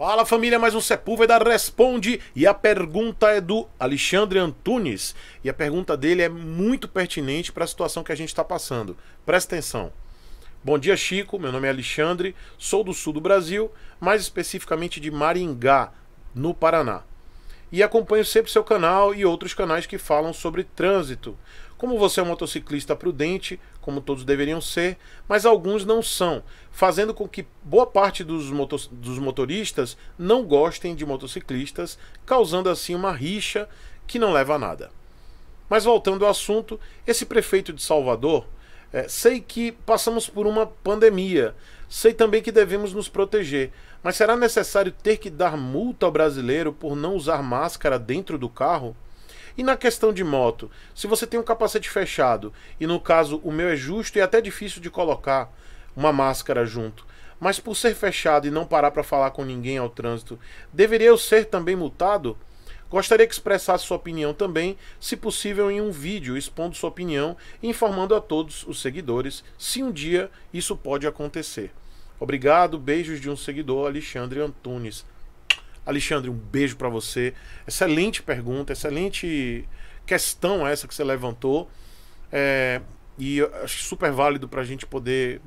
Fala família, mais um Sepúlveda responde e a pergunta é do Alexandre Antunes e a pergunta dele é muito pertinente para a situação que a gente está passando. Presta atenção. Bom dia Chico, meu nome é Alexandre, sou do sul do Brasil, mais especificamente de Maringá, no Paraná. E acompanho sempre seu canal e outros canais que falam sobre trânsito. Como você é um motociclista prudente, como todos deveriam ser, mas alguns não são, fazendo com que boa parte dos, moto dos motoristas não gostem de motociclistas, causando assim uma rixa que não leva a nada. Mas voltando ao assunto, esse prefeito de Salvador, é, sei que passamos por uma pandemia, sei também que devemos nos proteger, mas será necessário ter que dar multa ao brasileiro por não usar máscara dentro do carro? E na questão de moto, se você tem um capacete fechado, e no caso o meu é justo e até difícil de colocar uma máscara junto, mas por ser fechado e não parar para falar com ninguém ao trânsito, deveria eu ser também multado? Gostaria que expressasse sua opinião também, se possível em um vídeo expondo sua opinião e informando a todos os seguidores se um dia isso pode acontecer. Obrigado, beijos de um seguidor, Alexandre Antunes. Alexandre, um beijo para você. Excelente pergunta, excelente questão essa que você levantou. É, e acho super válido para a gente poder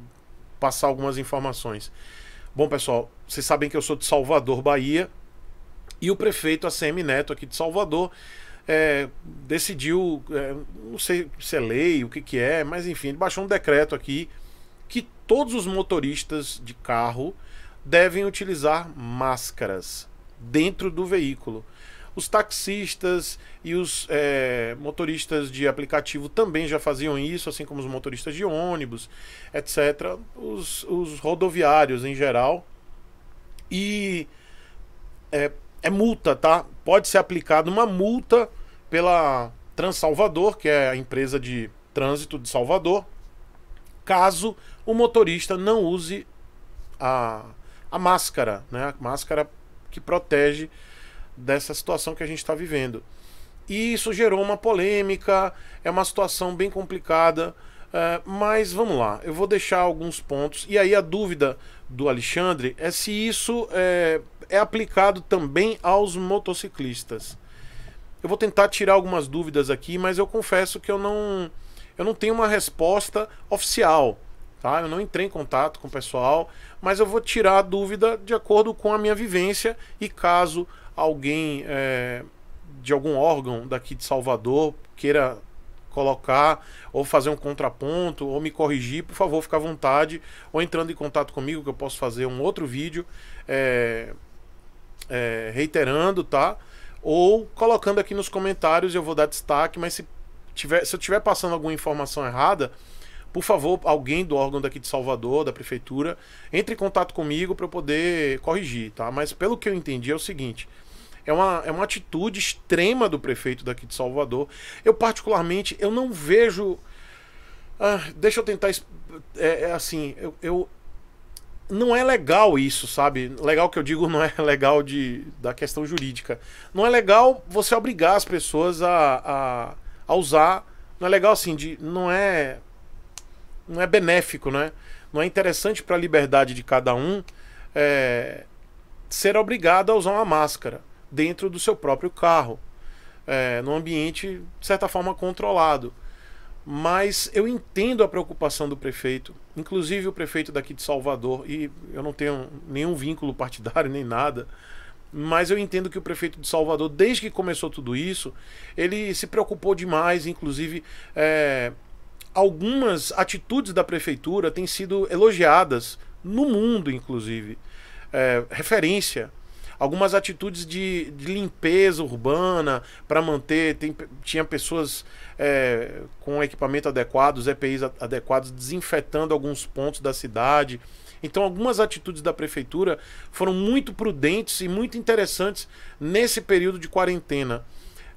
passar algumas informações. Bom, pessoal, vocês sabem que eu sou de Salvador, Bahia, e o prefeito ACM Neto aqui de Salvador é, decidiu, é, não sei se é lei, o que, que é, mas enfim, ele baixou um decreto aqui que todos os motoristas de carro devem utilizar máscaras dentro do veículo. Os taxistas e os é, motoristas de aplicativo também já faziam isso, assim como os motoristas de ônibus, etc. Os, os rodoviários em geral. E é, é multa, tá? Pode ser aplicada uma multa pela Transalvador, que é a empresa de trânsito de Salvador, caso o motorista não use a, a máscara, né? A máscara que protege dessa situação que a gente está vivendo. E isso gerou uma polêmica, é uma situação bem complicada, é, mas vamos lá, eu vou deixar alguns pontos. E aí a dúvida do Alexandre é se isso é, é aplicado também aos motociclistas. Eu vou tentar tirar algumas dúvidas aqui, mas eu confesso que eu não, eu não tenho uma resposta oficial tá? Eu não entrei em contato com o pessoal, mas eu vou tirar a dúvida de acordo com a minha vivência e caso alguém é, de algum órgão daqui de Salvador queira colocar ou fazer um contraponto ou me corrigir, por favor, fica à vontade ou entrando em contato comigo que eu posso fazer um outro vídeo é, é, reiterando, tá? Ou colocando aqui nos comentários, eu vou dar destaque, mas se, tiver, se eu estiver passando alguma informação errada, por favor, alguém do órgão daqui de Salvador, da prefeitura, entre em contato comigo para eu poder corrigir, tá? Mas pelo que eu entendi é o seguinte, é uma, é uma atitude extrema do prefeito daqui de Salvador. Eu particularmente, eu não vejo... Ah, deixa eu tentar... É, é assim, eu, eu... não é legal isso, sabe? Legal que eu digo não é legal de, da questão jurídica. Não é legal você obrigar as pessoas a, a, a usar. Não é legal assim de. Não é não é benéfico, né? Não é interessante para a liberdade de cada um é, ser obrigado a usar uma máscara dentro do seu próprio carro, é, num ambiente, de certa forma, controlado. Mas eu entendo a preocupação do prefeito, inclusive o prefeito daqui de Salvador, e eu não tenho nenhum vínculo partidário nem nada, mas eu entendo que o prefeito de Salvador, desde que começou tudo isso, ele se preocupou demais, inclusive é, algumas atitudes da prefeitura têm sido elogiadas no mundo, inclusive. É, referência. Algumas atitudes de, de limpeza urbana para manter. Tem, tinha pessoas é, com equipamento adequado, os EPIs adequados, desinfetando alguns pontos da cidade. Então, algumas atitudes da prefeitura foram muito prudentes e muito interessantes nesse período de quarentena.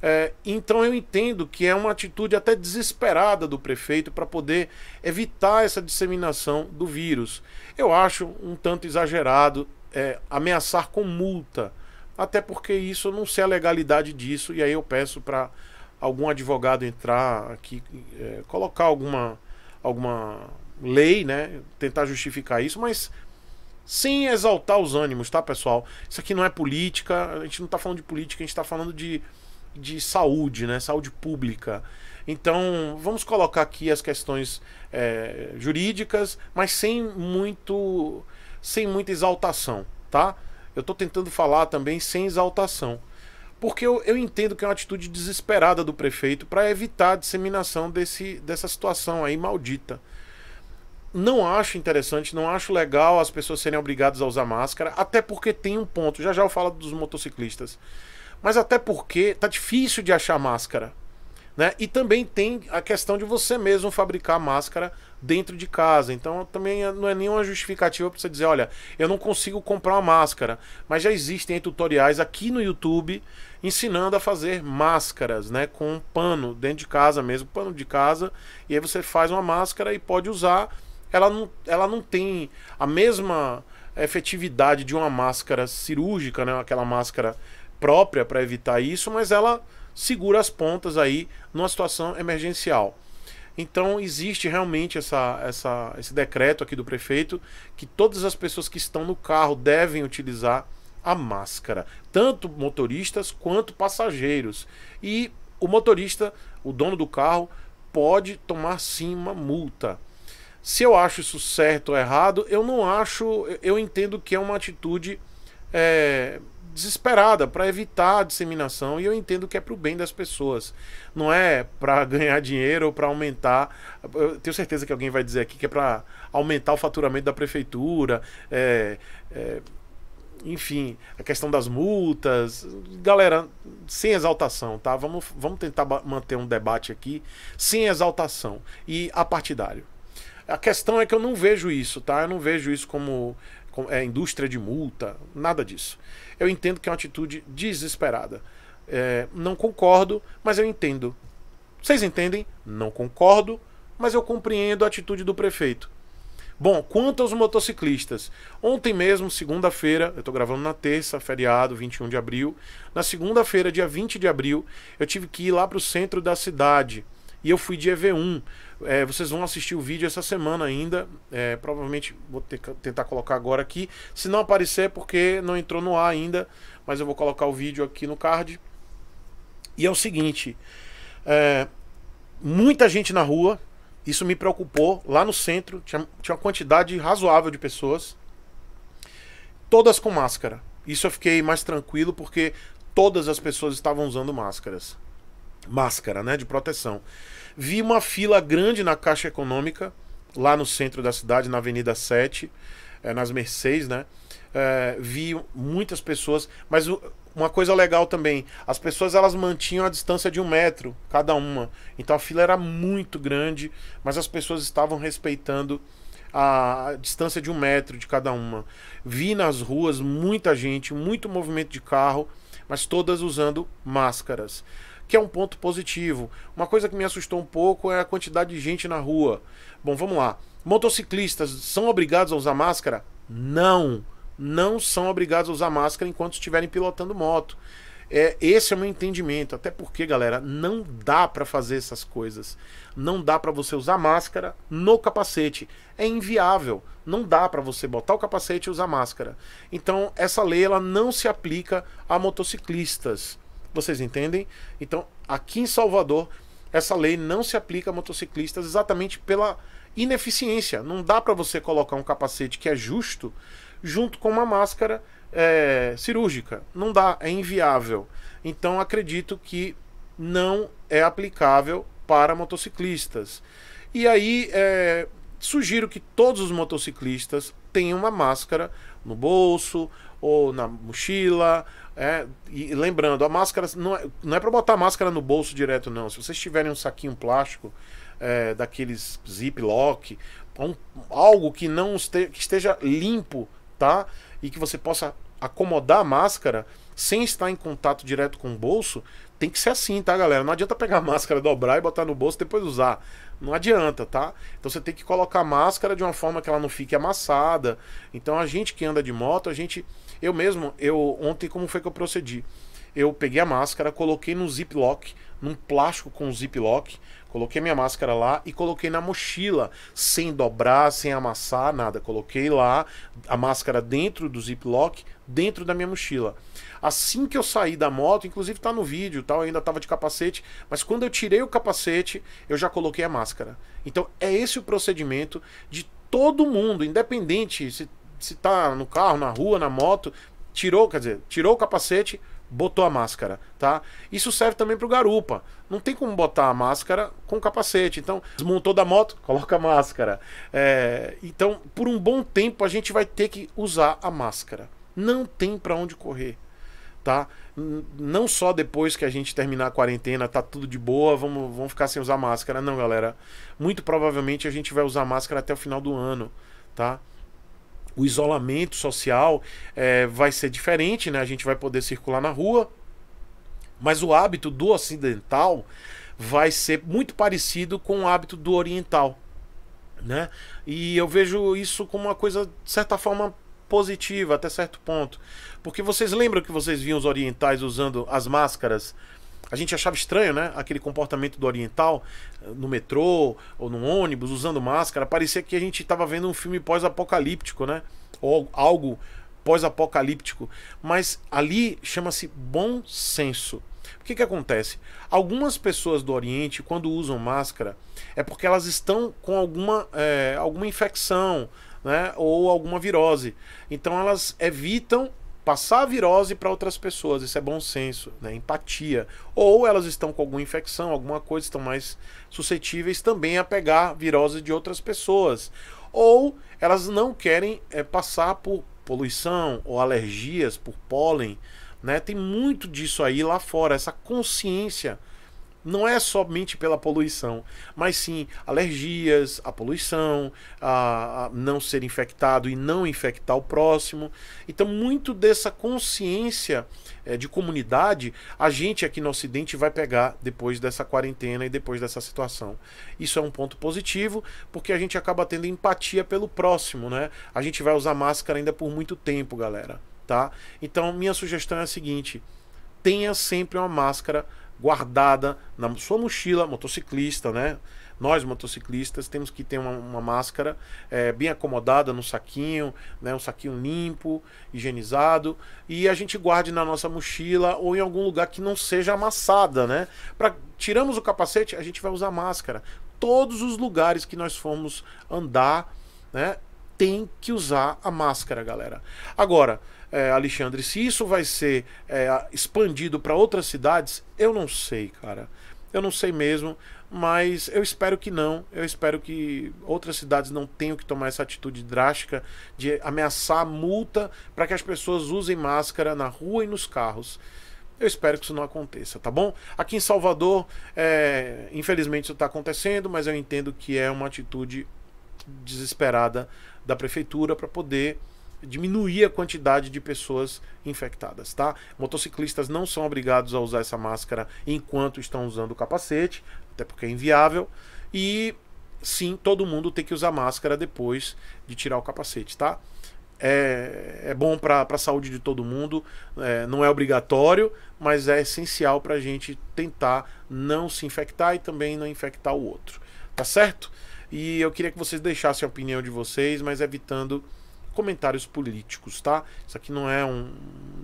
É, então eu entendo que é uma atitude até desesperada do prefeito para poder evitar essa disseminação do vírus. Eu acho um tanto exagerado é, ameaçar com multa, até porque isso eu não sei a legalidade disso, e aí eu peço para algum advogado entrar aqui, é, colocar alguma, alguma lei, né? Tentar justificar isso, mas sem exaltar os ânimos, tá, pessoal? Isso aqui não é política, a gente não está falando de política, a gente está falando de de saúde, né? saúde pública. Então, vamos colocar aqui as questões é, jurídicas, mas sem muito sem muita exaltação, tá? Eu estou tentando falar também sem exaltação. Porque eu, eu entendo que é uma atitude desesperada do prefeito para evitar a disseminação desse, dessa situação aí maldita. Não acho interessante, não acho legal as pessoas serem obrigadas a usar máscara, até porque tem um ponto, já já eu falo dos motociclistas mas até porque tá difícil de achar máscara. Né? E também tem a questão de você mesmo fabricar máscara dentro de casa. Então também é, não é nenhuma justificativa para você dizer, olha, eu não consigo comprar uma máscara, mas já existem tutoriais aqui no YouTube ensinando a fazer máscaras, né, com um pano dentro de casa mesmo, pano de casa, e aí você faz uma máscara e pode usar. Ela não, ela não tem a mesma efetividade de uma máscara cirúrgica, né, aquela máscara própria para evitar isso, mas ela segura as pontas aí numa situação emergencial. Então existe realmente essa, essa, esse decreto aqui do prefeito que todas as pessoas que estão no carro devem utilizar a máscara, tanto motoristas quanto passageiros. E o motorista, o dono do carro, pode tomar sim uma multa. Se eu acho isso certo ou errado, eu não acho, eu entendo que é uma atitude é, desesperada para evitar a disseminação e eu entendo que é para o bem das pessoas, não é para ganhar dinheiro ou para aumentar. Eu tenho certeza que alguém vai dizer aqui que é para aumentar o faturamento da prefeitura, é, é, enfim, a questão das multas. Galera, sem exaltação, tá? Vamos, vamos tentar manter um debate aqui sem exaltação e apartidário. A questão é que eu não vejo isso, tá? Eu não vejo isso como é indústria de multa, nada disso. Eu entendo que é uma atitude desesperada. É, não concordo, mas eu entendo. Vocês entendem? Não concordo, mas eu compreendo a atitude do prefeito. Bom, quanto aos motociclistas, ontem mesmo, segunda-feira, eu estou gravando na terça, feriado, 21 de abril. Na segunda-feira, dia 20 de abril, eu tive que ir lá para o centro da cidade e eu fui de EV1. É, vocês vão assistir o vídeo essa semana ainda. É, provavelmente vou ter, tentar colocar agora aqui. Se não aparecer, é porque não entrou no ar ainda. Mas eu vou colocar o vídeo aqui no card. E é o seguinte: é, muita gente na rua. Isso me preocupou. Lá no centro, tinha, tinha uma quantidade razoável de pessoas. Todas com máscara. Isso eu fiquei mais tranquilo porque todas as pessoas estavam usando máscaras. Máscara, né? De proteção. Vi uma fila grande na Caixa Econômica, lá no centro da cidade, na Avenida 7, é, eh, nas Mercedes, né? É, vi muitas pessoas, mas o, uma coisa legal também, as pessoas elas mantinham a distância de um metro, cada uma. Então a fila era muito grande, mas as pessoas estavam respeitando a, a distância de um metro de cada uma. Vi nas ruas muita gente, muito movimento de carro, mas todas usando máscaras que é um ponto positivo. Uma coisa que me assustou um pouco é a quantidade de gente na rua. Bom, vamos lá. Motociclistas são obrigados a usar máscara? Não. Não são obrigados a usar máscara enquanto estiverem pilotando moto. É, esse é o meu entendimento. Até porque, galera, não dá para fazer essas coisas. Não dá para você usar máscara no capacete. É inviável. Não dá para você botar o capacete e usar máscara. Então, essa lei ela não se aplica a motociclistas. Vocês entendem? Então, aqui em Salvador, essa lei não se aplica a motociclistas exatamente pela ineficiência. Não dá para você colocar um capacete que é justo junto com uma máscara é, cirúrgica. Não dá, é inviável. Então, acredito que não é aplicável para motociclistas. E aí, é, sugiro que todos os motociclistas tem uma máscara no bolso ou na mochila. É, e lembrando, a máscara não é, não é para botar a máscara no bolso direto, não. Se vocês tiverem um saquinho plástico é, daqueles ziplock, um, algo que não este, que esteja limpo, tá? E que você possa acomodar a máscara, sem estar em contato direto com o bolso, tem que ser assim, tá, galera? Não adianta pegar a máscara, dobrar e botar no bolso e depois usar. Não adianta, tá? Então você tem que colocar a máscara de uma forma que ela não fique amassada. Então a gente que anda de moto, a gente. Eu mesmo, eu ontem como foi que eu procedi? Eu peguei a máscara, coloquei no ziplock, num plástico com ziplock, coloquei minha máscara lá e coloquei na mochila, sem dobrar, sem amassar, nada. Coloquei lá a máscara dentro do ziplock, dentro da minha mochila. Assim que eu saí da moto, inclusive tá no vídeo, tal, tá? ainda tava de capacete, mas quando eu tirei o capacete, eu já coloquei a máscara. Então é esse o procedimento de todo mundo, independente se se tá no carro, na rua, na moto, tirou, quer dizer, tirou o capacete, botou a máscara, tá? Isso serve também para o garupa. Não tem como botar a máscara com capacete. Então, desmontou da moto, coloca a máscara. É, então, por um bom tempo, a gente vai ter que usar a máscara. Não tem para onde correr, tá? Não só depois que a gente terminar a quarentena, tá tudo de boa, vamos, vamos ficar sem usar máscara. Não, galera. Muito provavelmente a gente vai usar máscara até o final do ano, tá? O isolamento social é, vai ser diferente, né? A gente vai poder circular na rua, mas o hábito do ocidental vai ser muito parecido com o hábito do oriental, né? E eu vejo isso como uma coisa, de certa forma, positiva até certo ponto. Porque vocês lembram que vocês viam os orientais usando as máscaras? A gente achava estranho, né? Aquele comportamento do oriental eh, no metrô ou no ônibus usando máscara. Parecia que a gente estava vendo um filme pós-apocalíptico, né? Ou algo pós-apocalíptico. Mas ali chama-se bom senso. O que, que acontece? Algumas pessoas do Oriente, quando usam máscara, é porque elas estão com alguma, é, alguma infecção, né? Ou alguma virose. Então elas evitam passar a virose para outras pessoas. Isso é bom senso, né? Empatia. Ou elas estão com alguma infecção, alguma coisa, estão mais suscetíveis também a pegar virose de outras pessoas. Ou elas não querem é, passar por poluição ou alergias por pólen, né? Tem muito disso aí lá fora, essa consciência não é somente pela poluição, mas sim alergias, a poluição, a, a não ser infectado e não infectar o próximo. Então, muito dessa consciência é, de comunidade, a gente aqui no Ocidente vai pegar depois dessa quarentena e depois dessa situação. Isso é um ponto positivo, porque a gente acaba tendo empatia pelo próximo, né? A gente vai usar máscara ainda por muito tempo, galera, tá? Então, minha sugestão é a seguinte: tenha sempre uma máscara guardada na sua mochila, motociclista, né? Nós, motociclistas, temos que ter uma, uma máscara é, bem acomodada no saquinho, né? um saquinho limpo, higienizado, e a gente guarde na nossa mochila ou em algum lugar que não seja amassada, né? Pra, tiramos o capacete, a gente vai usar máscara. Todos os lugares que nós formos andar, né? Tem que usar a máscara, galera. Agora, é, Alexandre, se isso vai ser é, expandido para outras cidades, eu não sei, cara. Eu não sei mesmo, mas eu espero que não. Eu espero que outras cidades não tenham que tomar essa atitude drástica de ameaçar multa para que as pessoas usem máscara na rua e nos carros. Eu espero que isso não aconteça, tá bom? Aqui em Salvador, é, infelizmente isso está acontecendo, mas eu entendo que é uma atitude desesperada da prefeitura para poder diminuir a quantidade de pessoas infectadas, tá? Motociclistas não são obrigados a usar essa máscara enquanto estão usando o capacete, até porque é inviável. E sim, todo mundo tem que usar máscara depois de tirar o capacete, tá? É, é bom para a saúde de todo mundo, é, não é obrigatório, mas é essencial para a gente tentar não se infectar e também não infectar o outro, tá certo? E eu queria que vocês deixassem a opinião de vocês, mas evitando comentários políticos, tá? Isso aqui não é um,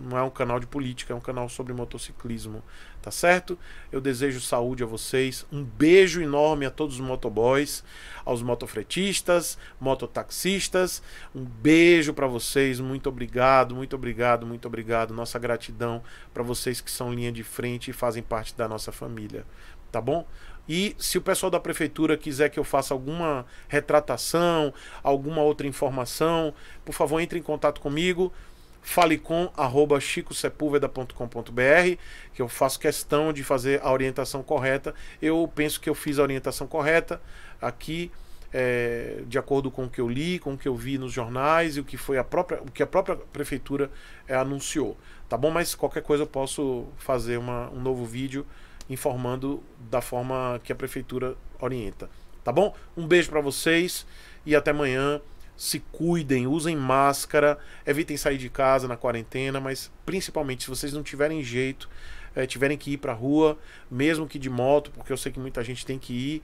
não é um canal de política, é um canal sobre motociclismo, tá certo? Eu desejo saúde a vocês, um beijo enorme a todos os motoboys, aos motofretistas, mototaxistas, um beijo para vocês, muito obrigado, muito obrigado, muito obrigado, nossa gratidão para vocês que são linha de frente e fazem parte da nossa família, tá bom? E se o pessoal da prefeitura quiser que eu faça alguma retratação, alguma outra informação, por favor, entre em contato comigo falecom@chicosepulveda.com.br, que eu faço questão de fazer a orientação correta. Eu penso que eu fiz a orientação correta aqui, é, de acordo com o que eu li, com o que eu vi nos jornais e o que foi a própria, o que a própria prefeitura é, anunciou. Tá bom? Mas qualquer coisa eu posso fazer uma, um novo vídeo informando da forma que a prefeitura orienta. Tá bom? Um beijo para vocês e até amanhã. Se cuidem, usem máscara, evitem sair de casa na quarentena, mas principalmente se vocês não tiverem jeito, é, tiverem que ir para rua, mesmo que de moto, porque eu sei que muita gente tem que ir,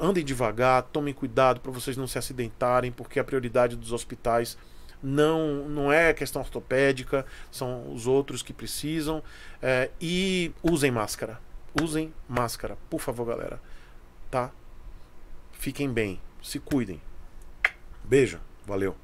andem devagar, tomem cuidado para vocês não se acidentarem, porque a prioridade dos hospitais não, não é questão ortopédica, são os outros que precisam. É, e usem máscara. Usem máscara, por favor, galera. Tá? Fiquem bem, se cuidem. Beijo, valeu.